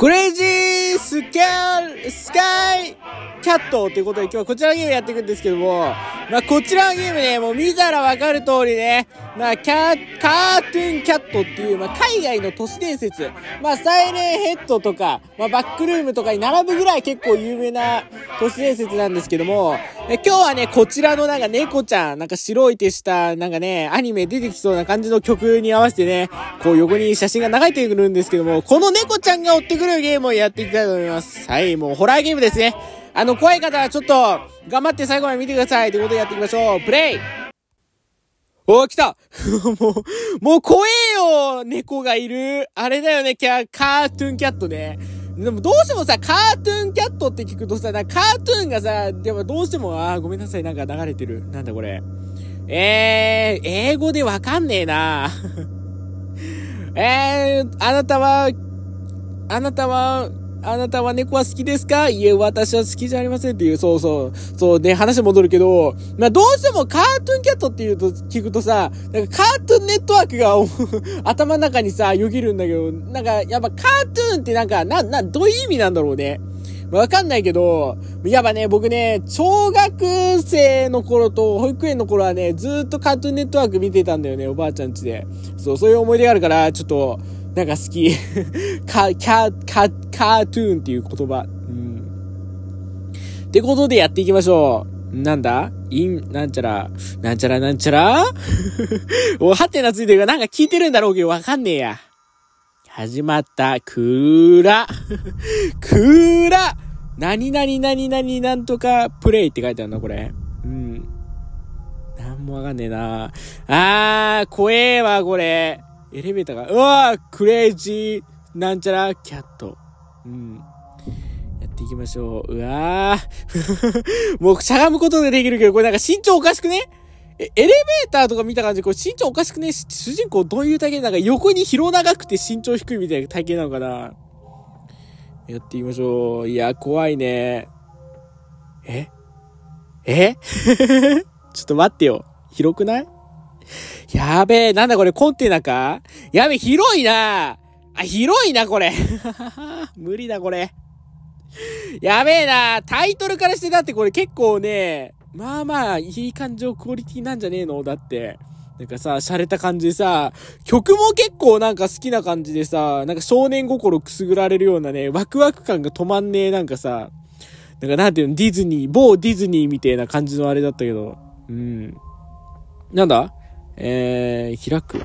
クレイジースキャルスカイキャットということで今日はこちらのゲームやっていくんですけども、まあ、こちらのゲームね、もう見たらわかる通りね、まあ、キャカートゥーンキャットっていう、まあ、海外の都市伝説、まあ、サイレンヘッドとか、まあ、バックルームとかに並ぶぐらい結構有名な都市伝説なんですけども、え今日はね、こちらのなんか猫ちゃん、なんか白い手した、なんかね、アニメ出てきそうな感じの曲に合わせてね、こう横に写真が流れてくるんですけども、この猫ちゃんが追ってくるゲームをやっていきたいと思います。はい、もうホラーゲームですね。あの、怖い方はちょっと、頑張って最後まで見てくださいということでやっていきましょう。プレイおー、来た もう、もう怖えよ猫がいる。あれだよね、キャ、カートゥーンキャットね。でもどうしてもさ、カートゥーンキャットって聞くとさ、なカートゥーンがさ、でもどうしても、あーごめんなさい、なんか流れてる。なんだこれ。えー、英語でわかんねえな えー、あなたは、あなたは、あなたは猫は好きですかいえ、私は好きじゃありませんっていう、そうそう。そうで、話戻るけど、まあ、どうしてもカートゥーンキャットっていうと、聞くとさ、なんかカートゥーンネットワークが 頭の中にさ、よぎるんだけど、なんか、やっぱカートゥーンってなんか、な、な、どういう意味なんだろうね。わかんないけど、やっぱね、僕ね、小学生の頃と保育園の頃はね、ずっとカートゥーンネットワーク見てたんだよね、おばあちゃんちで。そう、そういう思い出があるから、ちょっと、なんか好き。か、キャ、か、カートゥーンっていう言葉。うん。ってことでやっていきましょう。なんだイン、なんちゃら、なんちゃらなんちゃら お、はてなついてるからなんか聞いてるんだろうけどわかんねえや。始まった、くーら。くーら何々何々なんとかプレイって書いてあるな、これ。うん。なんもわかんねえな。あー、怖えわ、これ。エレベーターが、うわークレイジーなんちゃらキャット。うん。やっていきましょう。うわあ。もうしゃがむことでできるけど、これなんか身長おかしくねえ、エレベーターとか見た感じ、これ身長おかしくね主人公どういう体型なんか横に広長くて身長低いみたいな体型なのかなやっていきましょう。いや、怖いね。ええ ちょっと待ってよ。広くないやべえ、なんだこれ、コンテナかやべえ、広いなあ、広いな、これ。無理だ、これ。やべえなタイトルからしてだってこれ結構ね、まあまあ、いい感じのクオリティなんじゃねえのだって。なんかさ、洒落た感じでさ、曲も結構なんか好きな感じでさ、なんか少年心くすぐられるようなね、ワクワク感が止まんねえ、なんかさ、なんかなんていうの、ディズニー、某ディズニーみたいな感じのあれだったけど、うん。なんだえー、開く。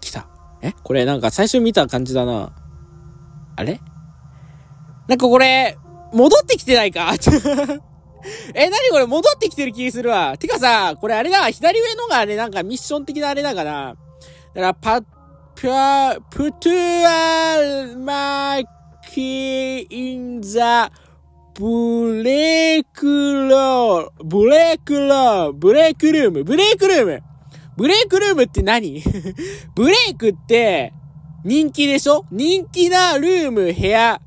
来た。えこれなんか最初見た感じだな。あれなんかこれ、戻ってきてないか え、なにこれ戻ってきてる気するわ。てかさ、これあれだ、左上のがね、なんかミッション的なあれだから。だからパ、プア、プトゥアルマーキーインザ、ブレイクロー、ブレイクロー、ブレイクルーム、ブレイクルームブレイクルームって何 ブレイクって、人気でしょ人気なルーム、部屋。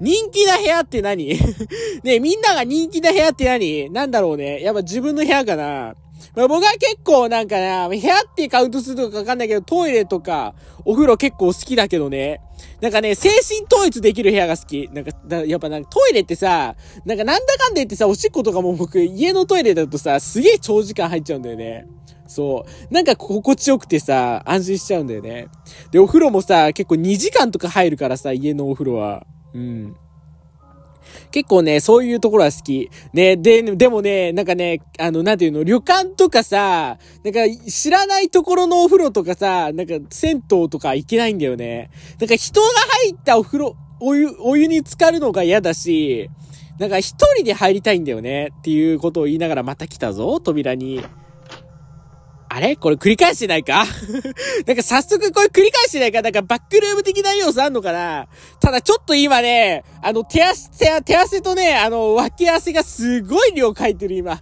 人気な部屋って何 ねみんなが人気な部屋って何なんだろうね。やっぱ自分の部屋かな。まあ、僕は結構なんかな、部屋ってカウントするとかわかんないけど、トイレとか、お風呂結構好きだけどね。なんかね、精神統一できる部屋が好き。なんか、やっぱなんかトイレってさ、なんかなんだかんで言ってさ、おしっことかも僕、家のトイレだとさ、すげえ長時間入っちゃうんだよね。そう。なんか心地よくてさ、安心しちゃうんだよね。で、お風呂もさ、結構2時間とか入るからさ、家のお風呂は。うん。結構ね、そういうところは好き。ね、で、でもね、なんかね、あの、なんていうの、旅館とかさ、なんか知らないところのお風呂とかさ、なんか銭湯とか行けないんだよね。なんか人が入ったお風呂、お湯、お湯に浸かるのが嫌だし、なんか一人で入りたいんだよねっていうことを言いながらまた来たぞ、扉に。あれこれ繰り返してないか なんか早速これ繰り返してないかなんかバックルーム的な要素あんのかなただちょっと今ね、あの手足、手手汗とね、あの脇汗がすごい量書いてる今。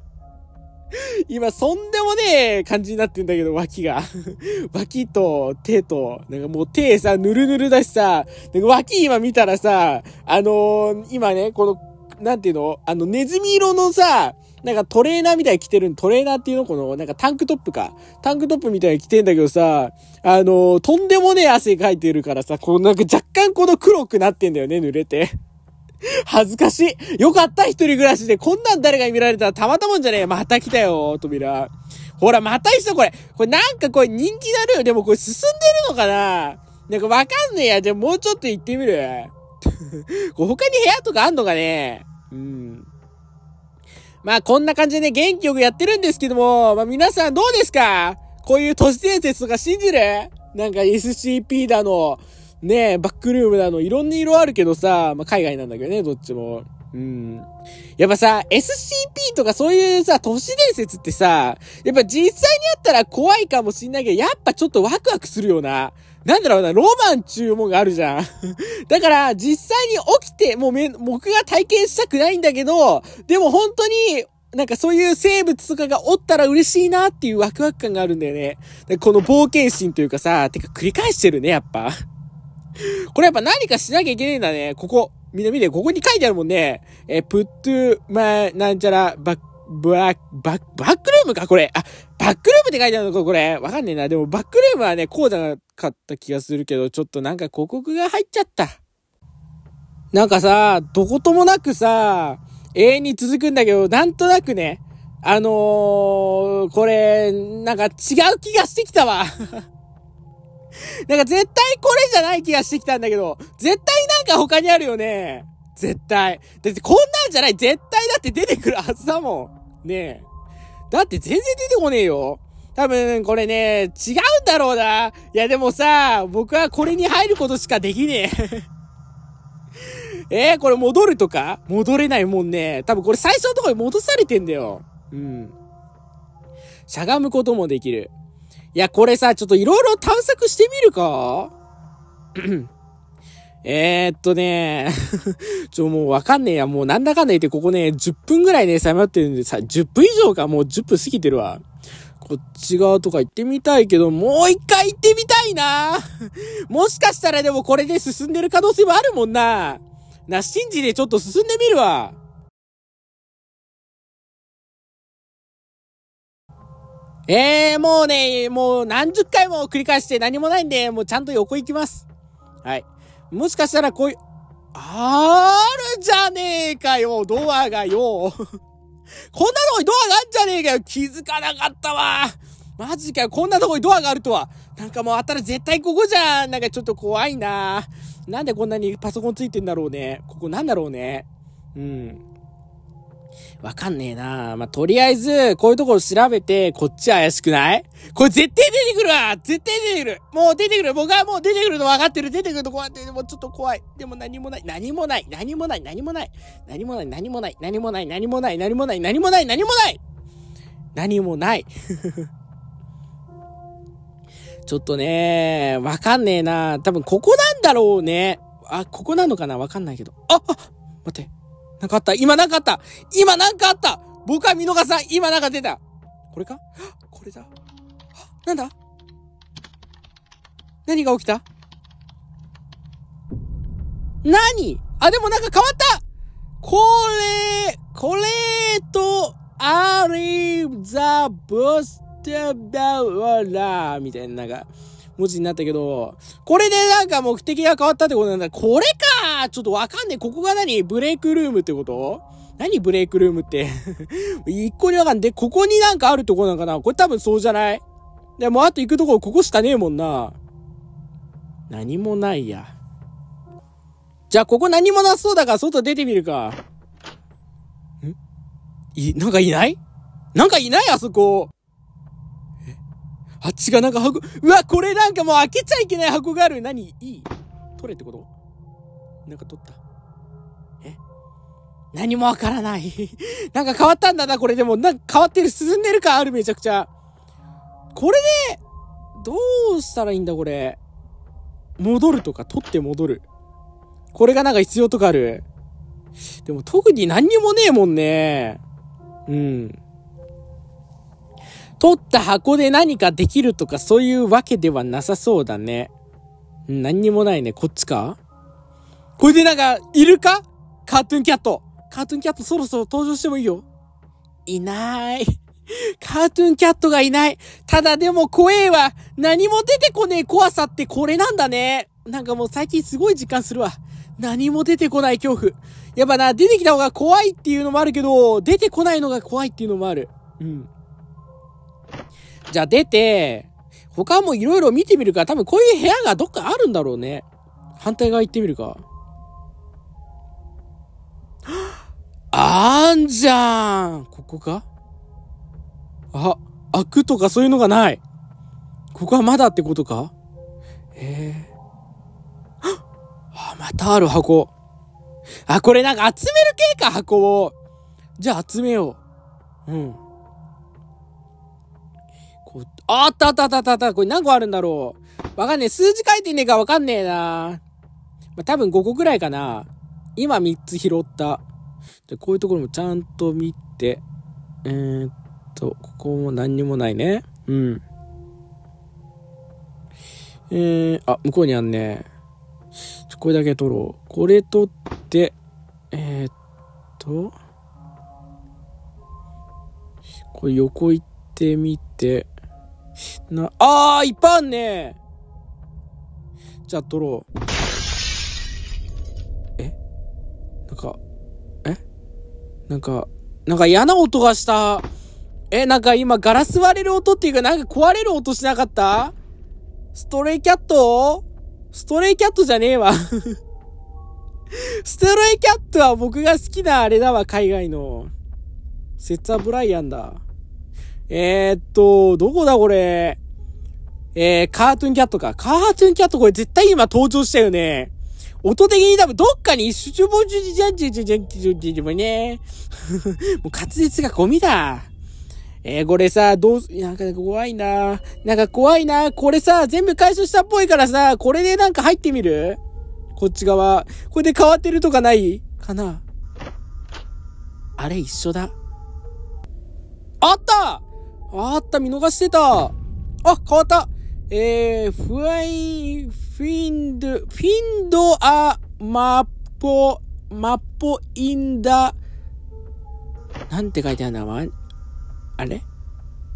今、そんでもねえ感じになってんだけど、脇が。脇と手と、なんかもう手さ、ぬるぬるだしさ、なんか脇今見たらさ、あのー、今ね、この、なんていうのあの、ネズミ色のさ、なんかトレーナーみたいに着てる、トレーナーっていうのこの、なんかタンクトップか。タンクトップみたいに着てんだけどさ、あのー、とんでもねえ汗かいてるからさ、こうなんか若干この黒くなってんだよね、濡れて。恥ずかしい。よかった、一人暮らしで。こんなん誰が見られたらたまたもんじゃねえ。また来たよ、扉。ほら、また一緒、これ。これなんかこれ人気だるよ。でもこれ進んでるのかななんかわかんねえや。じゃあもうちょっと行ってみる。他に部屋とかあんのかねうん。まあこんな感じでね、元気よくやってるんですけども、まあ皆さんどうですかこういう都市伝説とか信じるなんか SCP だの、ねえ、バックルームだの、いろんな色あるけどさ、まあ海外なんだけどね、どっちも。うん。やっぱさ、SCP とかそういうさ、都市伝説ってさ、やっぱ実際にあったら怖いかもしんないけど、やっぱちょっとワクワクするよな。なんだろうな、ロマンちゅうもんがあるじゃん。だから、実際に起きて、もうめ、僕が体験したくないんだけど、でも本当に、なんかそういう生物とかがおったら嬉しいなっていうワクワク感があるんだよね。この冒険心というかさ、てか繰り返してるね、やっぱ。これやっぱ何かしなきゃいけないんだね、ここ。みんな見て、ここに書いてあるもんね。えプ put my なんちゃらバッブラック、バック、バックルームかこれ。あ、バックルームって書いてあるのかこれ。わかんねえな。でもバックルームはね、こうじゃなかった気がするけど、ちょっとなんか広告が入っちゃった。なんかさ、どこともなくさ、永遠に続くんだけど、なんとなくね、あのー、これ、なんか違う気がしてきたわ。なんか絶対これじゃない気がしてきたんだけど、絶対なんか他にあるよね。絶対。だってこんなんじゃない絶対だって出てくるはずだもん。ねえ。だって全然出てこねえよ。多分、これね、違うんだろうな。いや、でもさ、僕はこれに入ることしかできねえ。えー、これ戻るとか戻れないもんね。多分これ最初のところに戻されてんだよ。うん。しゃがむこともできる。いや、これさ、ちょっといろいろ探索してみるか えー、っとね、ちょ、もうわかんねえや。もうなんだかんだ言って、ここね、10分ぐらいね、さまよってるんで、さ、10分以上か、もう10分過ぎてるわ。こっち側とか行ってみたいけど、もう一回行ってみたいな もしかしたらでもこれで進んでる可能性もあるもんな。な、信じでちょっと進んでみるわ。ええー、もうね、もう何十回も繰り返して何もないんで、もうちゃんと横行きます。はい。もしかしたらこういう、あるじゃねえかよ、ドアがよ。こんなとこにドアがあんじゃねえかよ気づかなかったわマジかよこんなとこにドアがあるとはなんかもうあったら絶対ここじゃんなんかちょっと怖いななんでこんなにパソコンついてんだろうねここなんだろうねうん。わかんねえなまあ、とりあえず、こういうところ調べて、こっち怪しくないこれ絶対出てくるわ絶対出てくるもう出てくる僕はもう出てくるの分かってる出てくると怖て、でもちょっと怖いでも何もない何もない何もない何もない何もない何もない何もない何もない何もない何もない何もない何もない ちょっとね、わかんねえな多分ここなんだろうね。あ、ここなのかなわかんないけど。あ、あ待って。なかった今なかった今なんかあった僕は見逃さん今なんか出たこれかこれだなんだ何が起きた何あ、でもなんか変わったこれ、これと、アリーザ・ブステ・バウラーみたいな、なんか、文字になったけど、これでなんか目的が変わったってことなんだ。これかちょっとわかんねえ。ここが何ブレイクルームってこと何ブレイクルームって 一個にわかんで、ここになんかあるとこなのかなこれ多分そうじゃないでもあと行くとこここしかねえもんな。何もないや。じゃあここ何もなそうだから外出てみるか。んい、なんかいないなんかいないあそこ。あっちがなんか箱、うわ、これなんかもう開けちゃいけない箱がある。何いい取れってことなんか取った。え何もわからない。なんか変わったんだな、これでも。なんか変わってる。進んでる感ある、めちゃくちゃ。これで、どうしたらいいんだ、これ。戻るとか、取って戻る。これがなんか必要とかある。でも特に何にもねえもんね。うん。取った箱で何かできるとかそういうわけではなさそうだね。何にもないね。こっちかこれでなんか、いるかカートゥーンキャット。カートゥーンキャットそろそろ登場してもいいよ。いない。カートゥーンキャットがいない。ただでも怖えわ。何も出てこねえ怖さってこれなんだね。なんかもう最近すごい実感するわ。何も出てこない恐怖。やっぱな、出てきた方が怖いっていうのもあるけど、出てこないのが怖いっていうのもある。うん。じゃあ出て、他も色々見てみるか。多分こういう部屋がどっかあるんだろうね。反対側行ってみるか。あんじゃんここかあ、開くとかそういうのがない。ここはまだってことかええー。あ、またある箱。あ、これなんか集める系か、箱を。じゃあ集めよう。うん。あったあったあったあったこれ何個あるんだろう。わかんねえ。数字書いてねえかわかんねえな。まあ、多分5個ぐらいかな。今3つ拾った。で、こういうところもちゃんと見て。えー、っと、ここも何にもないね。うん。えー、あ、向こうにあんね。これだけ取ろう。これ取って、えー、っと、これ横行ってみて、な、あー、いっぱいあんねじゃあ、撮ろう。えなんか、えなんか、なんか嫌な音がした。え、なんか今ガラス割れる音っていうかなんか壊れる音しなかったストレイキャットストレイキャットじゃねえわストレイキャットは僕が好きなあれだわ、海外の。セッツアブライアンだ。えー、っと、どこだこれ。えー、カートゥーンキャットか。カートゥーンキャットこれ絶対今登場したよね。音的に多分どっかに一瞬ぼじゅじじゃんじゅじゅじゃんじゅじゅじゅね。もう滑舌がゴミだ。えー、これさ、どう、なんか怖いななんか怖いなこれさ、全部解消したっぽいからさ、これでなんか入ってみるこっち側。これで変わってるとかないかなあれ一緒だ。あったあった、見逃してた。あ、変わったえー、フワイ、フィンド、フィンドア、マッポ、マッポ、インダ、なんて書いてあるんだ、あれ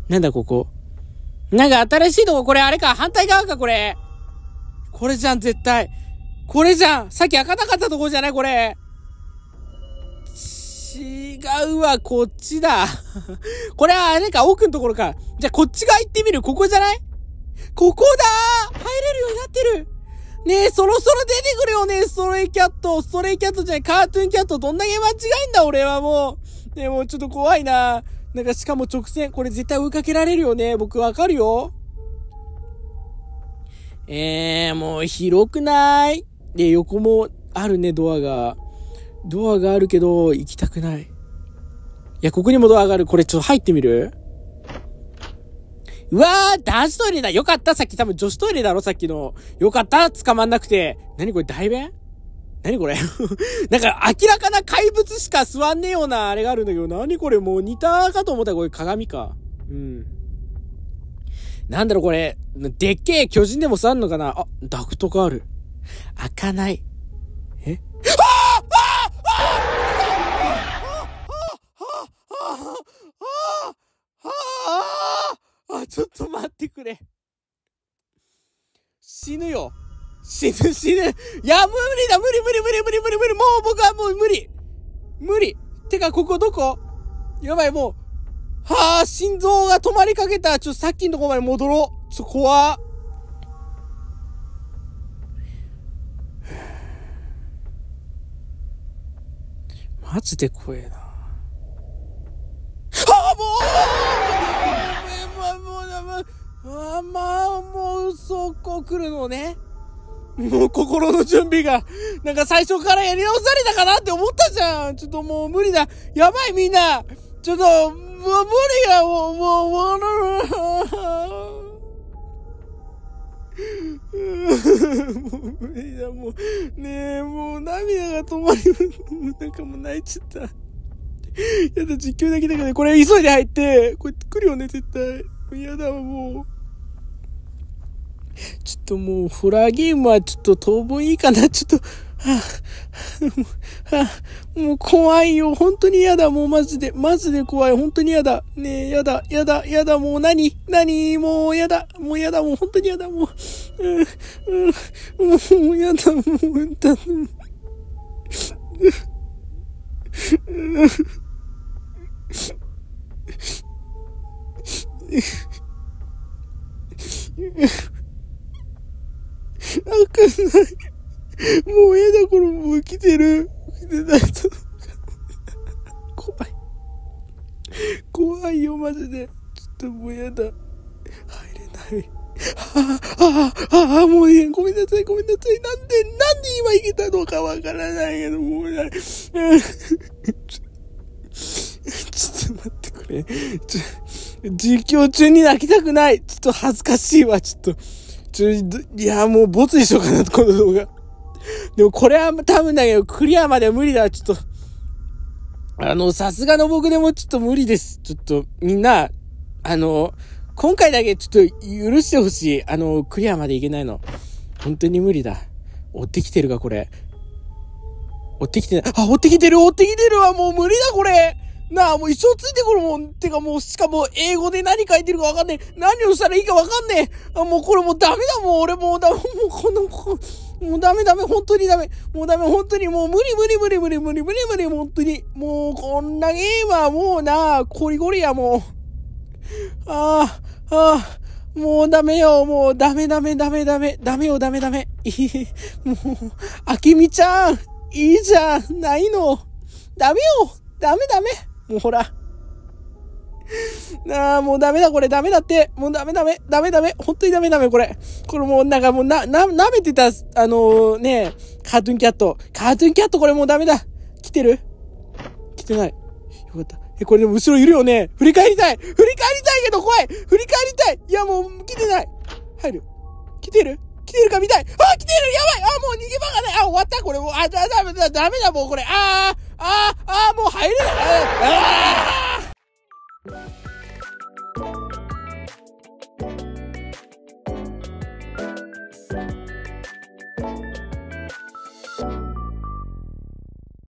なんだ、ここ。なんか新しいとこ、これあれか、反対側か、これ。これじゃん、絶対。これじゃん。さっき開かなかったとこじゃない、これ。違うわ、こっちだ。これはあれか、奥のところか。じゃあこっち側行ってみる。ここじゃないここだ入れるようになってるねえ、そろそろ出てくるよね、ストレイキャット。ストレイキャットじゃない、カートゥーンキャット。どんだけ間違えんだ、俺はもう。ねえ、もうちょっと怖いな。なんかしかも直線、これ絶対追いかけられるよね。僕わかるよ。えー、もう広くないで、横もあるね、ドアが。ドアがあるけど、行きたくない。いや、ここにもドアがある。これちょっと入ってみるうわー男子トイレだよかったさっき多分女子トイレだろさっきの。よかった捕まんなくて。なにこれ代弁何これ なんか明らかな怪物しか座んねえようなあれがあるんだけど、何これもう似たかと思ったらこれ鏡か。うん。なんだろこれ、でっけえ巨人でも座んのかなあ、ダクトがある。開かない。ちょっと待ってくれ。死ぬよ。死ぬ死ぬ。いや、無理だ無理無理無理無理無理無理もう僕はもう無理無理てか、ここどこやばい、もう。はあ、心臓が止まりかけた。ちょっとさっきのとこまで戻ろう。ちょ、怖 マジで怖えな。あまあ、もうそこ来るのね。もう心の準備が、なんか最初からやり直されたかなって思ったじゃん。ちょっともう無理だ。やばいみんな。ちょっと、もう無理だ。もう、もう、もう、もうもう無理だ。もう、ねえ、もう涙が止まり、なんかもう泣いちゃった。やだ、実況だけだから、ね、これ急いで入って、これ来るよね、絶対。嫌だ、もう。ちょっともう、ホラーゲームはちょっと当分いいかな。ちょっと、はあ、はあ、もう怖いよ。本当に嫌だ。もうマジで、マジで怖い。本当に嫌だ。ねえ、嫌だ、嫌だ、嫌だ。もう何何もう嫌だ。もう嫌だ。もう本当に嫌だ。もう、うん、うん、もう嫌だ。もう、だ、うん。Yeah. もうええだ、これ、もう来てる。来てないと。怖い。怖いよ、マジで。ちょっともうやだ。入れない。ああ、はあ、はあ、もういいごめんなさい、ごめんなさい。なんで、なんで今行けたのかわからないけど、もうない。ちょっと待ってくれ。ちょ、実況中に泣きたくない。ちょっと恥ずかしいわ、ちょっと。ちょ、いや、もうボツにしようかな、この動画。でもこれは多分だけど、クリアまでは無理だ。ちょっと、あの、さすがの僕でもちょっと無理です。ちょっと、みんな、あの、今回だけちょっと許してほしい。あの、クリアまでいけないの。本当に無理だ。追ってきてるか、これ。追ってきてない。あ、追ってきてる追ってきてるわもう無理だ、これなあ、もう一生ついてくるもん。てかもう、しかも英語で何書いてるかわかんねえ。何をしたらいいかわかんねえ。あもうこれもうダメだもん。俺もうだ、もうこの、もうダメダメ、本当にダメ。もうダメ、本当にもう無理無理無理無理無理無理無理、本当に。もうこんなゲームはもうな、コリゴリやもう。ああ、ああ、もうダメよ、もうダメダメダメダメ、ダメよダメダメ。もう、あきみちゃん、いいじゃん、ないの。ダメよ、ダメダメ。もうほら。なあ、もうダメだこれ、ダメだって。もうダメダメ、ダメダメ、本当にダメダメこれ。これもうなんかもうな、な、舐めてた、あのー、ねカートゥーンキャット。カートゥーンキャットこれもうダメだ。来てる来てない。よかった。え、これでも後ろいるよね。振り返りたい振り返りたいけど怖い振り返りたいいやもう、来てない。入る。来てる来てるか見たいあ、来てるやばいあ、もう逃げ場がないあ、終わったこれもう、あ、だ、だ、だ、ダメだもうこれ。ああああ、もう入れないああ